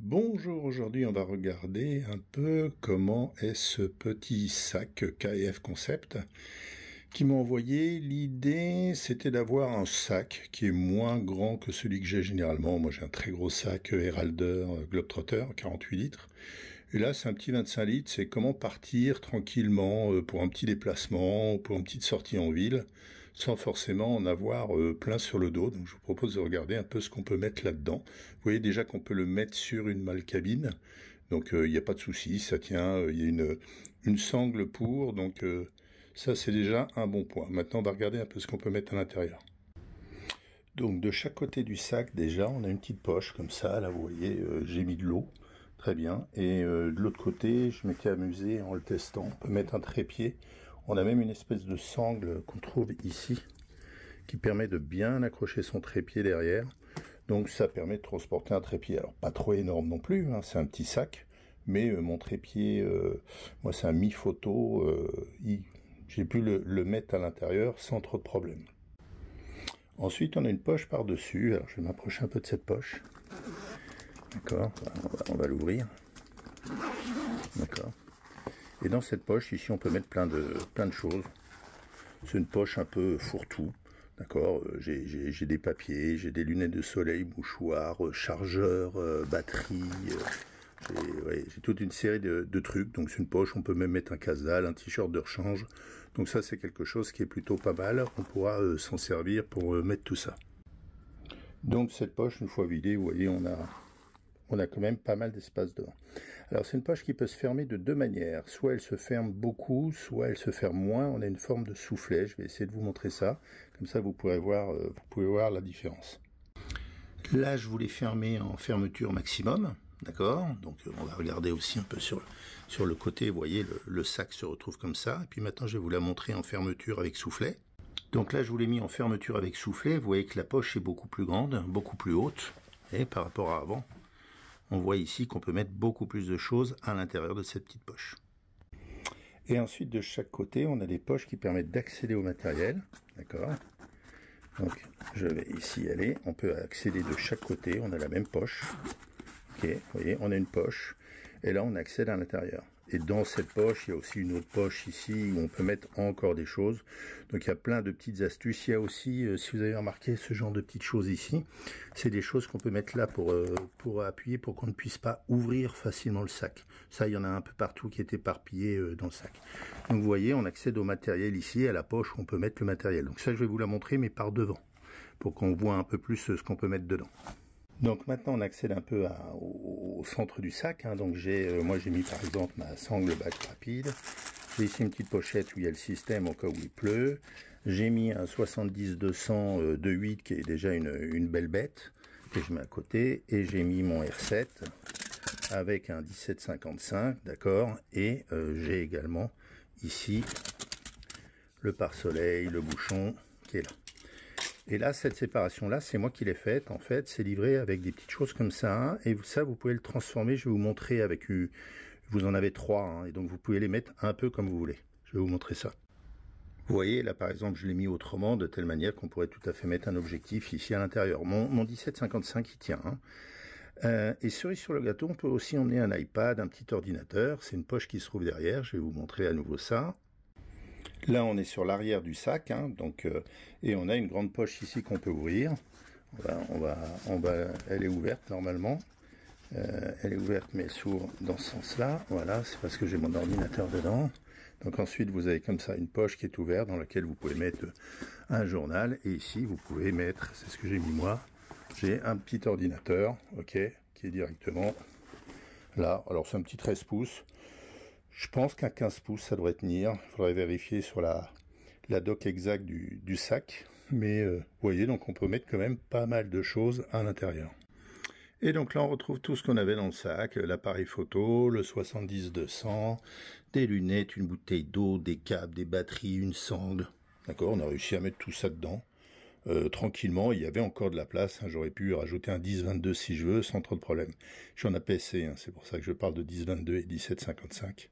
Bonjour, aujourd'hui on va regarder un peu comment est ce petit sac KF Concept qui m'a envoyé. L'idée c'était d'avoir un sac qui est moins grand que celui que j'ai généralement. Moi j'ai un très gros sac Heralder Globetrotter, 48 litres. Et là c'est un petit 25 litres, c'est comment partir tranquillement euh, pour un petit déplacement, pour une petite sortie en ville sans forcément en avoir euh, plein sur le dos. Donc je vous propose de regarder un peu ce qu'on peut mettre là-dedans. Vous voyez déjà qu'on peut le mettre sur une malle cabine. Donc euh, il n'y a pas de souci, ça tient. Euh, il y a une, une sangle pour. Donc ça c'est déjà un bon point. Maintenant on va regarder un peu ce qu'on peut mettre à l'intérieur. Donc de chaque côté du sac déjà, on a une petite poche comme ça. Là vous voyez, j'ai mis de l'eau. Très bien. Et de l'autre côté, je m'étais amusé en le testant. On peut mettre un trépied on a même une espèce de sangle qu'on trouve ici qui permet de bien accrocher son trépied derrière. Donc ça permet de transporter un trépied. Alors pas trop énorme non plus, hein, c'est un petit sac. Mais euh, mon trépied, euh, moi c'est un mi-photo, euh, j'ai pu le, mettre à l'intérieur sans trop de problème. Ensuite on a une poche par-dessus. Alors je vais m'approcher un peu de cette poche. D'accord, on va l'ouvrir. D'accord. Et dans cette poche, ici, on peut mettre plein de, plein de choses. C'est une poche un peu fourre-tout. D'accord euh, J'ai des papiers, j'ai des lunettes de soleil, mouchoirs, euh, chargeur euh, batterie j'ai toute une série de, trucs. Donc, c'est une poche. On peut même mettre un casal, un t-shirt de rechange. Donc, ça, c'est quelque chose qui est plutôt pas mal. On pourra s'en servir pour mettre tout ça. Donc, cette poche, une fois vidée, vous voyez, on a, on a quand même pas mal d'espace dehors. Alors c'est une poche qui peut se fermer de deux manières. Soit elle se ferme beaucoup, soit elle se ferme moins. On a une forme de soufflet. Je vais essayer de vous montrer ça. Comme ça vous pourrez voir, euh, pouvez voir la différence. Là je voulais fermer en fermeture maximum. D'accord Donc euh, on va regarder aussi un peu sur, le côté, vous voyez, le, sac se retrouve comme ça. Et puis maintenant je vais vous la montrer en fermeture avec soufflet. Donc là je vous l'ai mis en fermeture avec soufflet, vous voyez que la poche est beaucoup plus grande, beaucoup plus haute, et eh, par rapport à avant. On voit ici qu'on peut mettre beaucoup plus de choses à l'intérieur de cette petite poche. Et ensuite, de chaque côté, on a des poches qui permettent d'accéder au matériel. D'accord Donc, je vais ici aller. On peut accéder de chaque côté. On a la même poche. Ok, vous voyez, on a une poche. Et là, on accède à l'intérieur. Et dans cette poche, il y a aussi une autre poche ici où on peut mettre encore des choses. Donc il y a plein de petites astuces. Il y a aussi, euh, si vous avez remarqué, ce genre de petites choses ici. C'est des choses qu'on peut mettre là pour, euh, pour appuyer pour qu'on ne puisse pas ouvrir facilement le sac. Ça, il y en a un peu partout qui est éparpillé euh, dans le sac. Donc vous voyez, on accède au matériel ici, à la poche où on peut mettre le matériel. Donc ça, je vais vous la montrer, mais par devant, pour qu'on voit un peu plus ce qu'on peut mettre dedans. Donc maintenant, on accède un peu à, centre du sac. Hein. donc j'ai, euh, moi j'ai mis par exemple ma sangle bac rapide. J'ai ici une petite pochette où il y a le système au cas où il pleut. J'ai mis un 70-200 2.8 euh, qui est déjà une, belle bête que je mets à côté. Et j'ai mis mon R7 avec un 17-55, d'accord. Et euh, j'ai également ici le pare-soleil, le bouchon qui est là. Et là, cette séparation-là, c'est moi qui l'ai faite. En fait, c'est livré avec des petites choses comme ça. Hein. Et ça, vous pouvez le transformer. Je vais vous montrer avec... Vous en avez trois. Hein, et donc, vous pouvez les mettre un peu comme vous voulez. Je vais vous montrer ça. Vous voyez, là, par exemple, je l'ai mis autrement, de telle manière qu'on pourrait tout à fait mettre un objectif ici à l'intérieur. Mon, mon 1755, il tient. Hein. Euh, et cerise sur le gâteau, on peut aussi emmener un iPad, un petit ordinateur. C'est une poche qui se trouve derrière. Je vais vous montrer à nouveau ça. Là, on est sur l'arrière du sac, hein, donc, euh, et on a une grande poche ici qu'on peut ouvrir. On va, elle est ouverte normalement. Euh, elle est ouverte mais elle s'ouvre dans ce sens-là. Voilà, c'est parce que j'ai mon ordinateur dedans. Donc ensuite, vous avez comme ça une poche qui est ouverte dans laquelle vous pouvez mettre un journal. Et ici, vous pouvez mettre, c'est ce que j'ai mis moi, j'ai un petit ordinateur, ok, qui est directement là. Alors c'est un petit 13 pouces. Je pense qu'à 15 pouces, ça devrait tenir. Il faudrait vérifier sur la, la doc exacte du, sac. Mais euh, vous voyez, donc on peut mettre quand même pas mal de choses à l'intérieur. Et donc là, on retrouve tout ce qu'on avait dans le sac, l'appareil photo, le 70-200, des lunettes, une bouteille d'eau, des câbles, des batteries, une sangle. D'accord, on a réussi à mettre tout ça dedans. Euh, tranquillement, il y avait encore de la place. Hein. J'aurais pu rajouter un 10-22 si je veux, sans trop de problèmes Je suis en APC, hein, c'est pour ça que je parle de 10-22 et 17-55.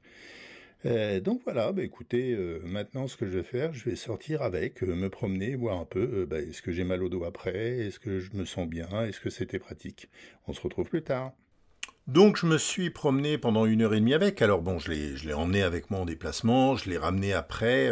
Euh, donc voilà, bah écoutez, euh, maintenant ce que je vais faire, je vais sortir avec, me promener, voir un peu, bah, est-ce que j'ai mal au dos après, est-ce que je me sens bien, est-ce que c'était pratique. On se retrouve plus tard. Donc je me suis promené pendant une heure et demie avec, alors bon, je l'ai emmené avec moi en déplacement, je l'ai ramené après,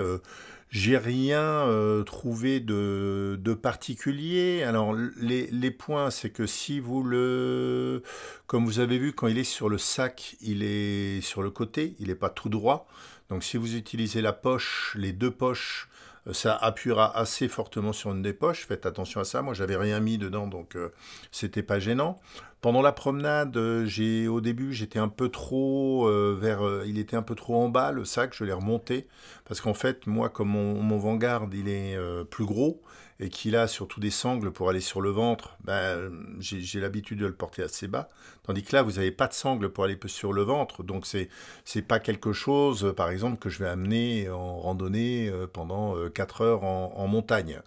j'ai rien euh, trouvé de, particulier. Alors les, les points, c'est que si vous le, comme vous avez vu, quand il est sur le sac, il est sur le côté, il n'est pas tout droit. Donc si vous utilisez la poche, les deux poches, ça appuiera assez fortement sur une des poches. Faites attention à ça. Moi, j'avais rien mis dedans, donc euh, c'était pas gênant. Pendant la promenade, euh, j'ai au début, j'étais un peu trop euh, vers, il était un peu trop en bas le sac. Je l'ai remonté parce qu'en fait, moi, comme mon, mon Vanguard, il est plus gros, et qu'il a surtout des sangles pour aller sur le ventre, ben, j'ai l'habitude de le porter assez bas. Tandis que là, vous n'avez pas de sangles pour aller sur le ventre, donc c'est c'est pas quelque chose, par exemple, que je vais amener en randonnée euh, pendant 4 euh, heures en, montagne,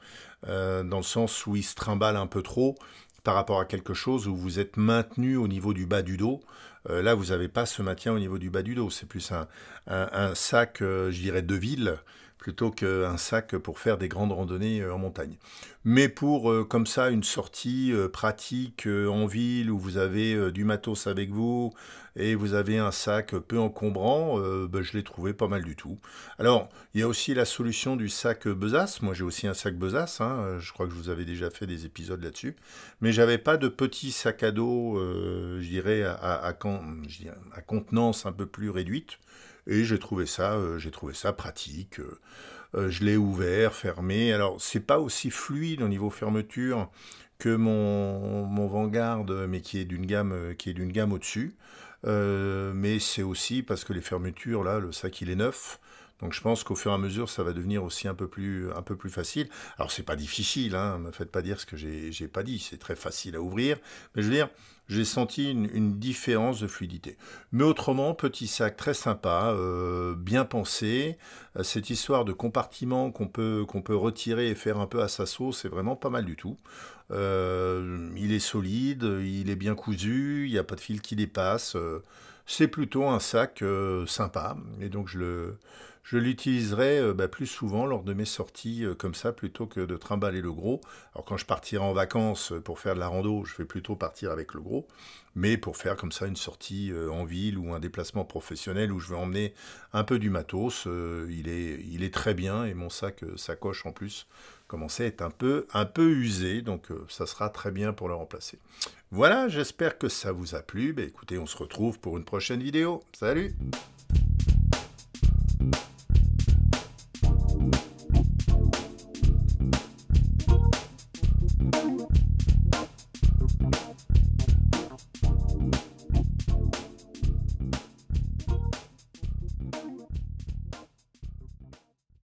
euh, dans le sens où il se trimballe un peu trop par rapport à quelque chose où vous êtes maintenu au niveau du bas du dos. là, vous n'avez pas ce maintien au niveau du bas du dos. C'est plus un, un, sac, je dirais, de ville plutôt qu'un sac pour faire des grandes randonnées euh, en montagne. Mais pour euh, comme ça une sortie euh, pratique en ville où vous avez du matos avec vous, et vous avez un sac peu encombrant, euh, ben, je l'ai trouvé pas mal du tout. Alors, il y a aussi la solution du sac besace. Moi, j'ai aussi un sac besace. Hein. Je crois que je vous avais déjà fait des épisodes là-dessus. Mais j'avais pas de petit sac à dos, euh, je dirais, à, contenance un peu plus réduite. Et j'ai trouvé ça, euh, trouvé ça pratique. je l'ai ouvert, fermé. Alors, c'est pas aussi fluide au niveau fermeture que mon, mon Vanguard, mais qui est d'une gamme, qui est d'une gamme au-dessus. Euh, mais c'est aussi parce que les fermetures, là, le sac il est neuf, donc je pense qu'au fur et à mesure, ça va devenir aussi un peu plus, un peu plus facile. Alors c'est pas difficile, ne hein, me faites pas dire ce que j'ai pas dit, c'est très facile à ouvrir. Mais je veux dire, j'ai senti une, différence de fluidité. Mais autrement, petit sac très sympa, euh, bien pensé. Euh, cette histoire de compartiment qu'on peut, qu'on peut retirer et faire un peu à sa sauce, c'est vraiment pas mal du tout. Euh, il est solide, il est bien cousu, il n'y a pas de fil qui dépasse. c'est plutôt un sac sympa. Et donc je le je l'utiliserai euh, bah, plus souvent lors de mes sorties euh, comme ça plutôt que de trimballer le gros. Alors quand je partirai en vacances euh, pour faire de la rando, je vais plutôt partir avec le gros. Mais pour faire comme ça une sortie en ville ou un déplacement professionnel où je vais emmener un peu du matos, il, est, très bien et mon sac sacoche en plus commençait à être un peu, un peu usé, donc ça sera très bien pour le remplacer. Voilà, j'espère que ça vous a plu. Bah, écoutez, on se retrouve pour une prochaine vidéo. Salut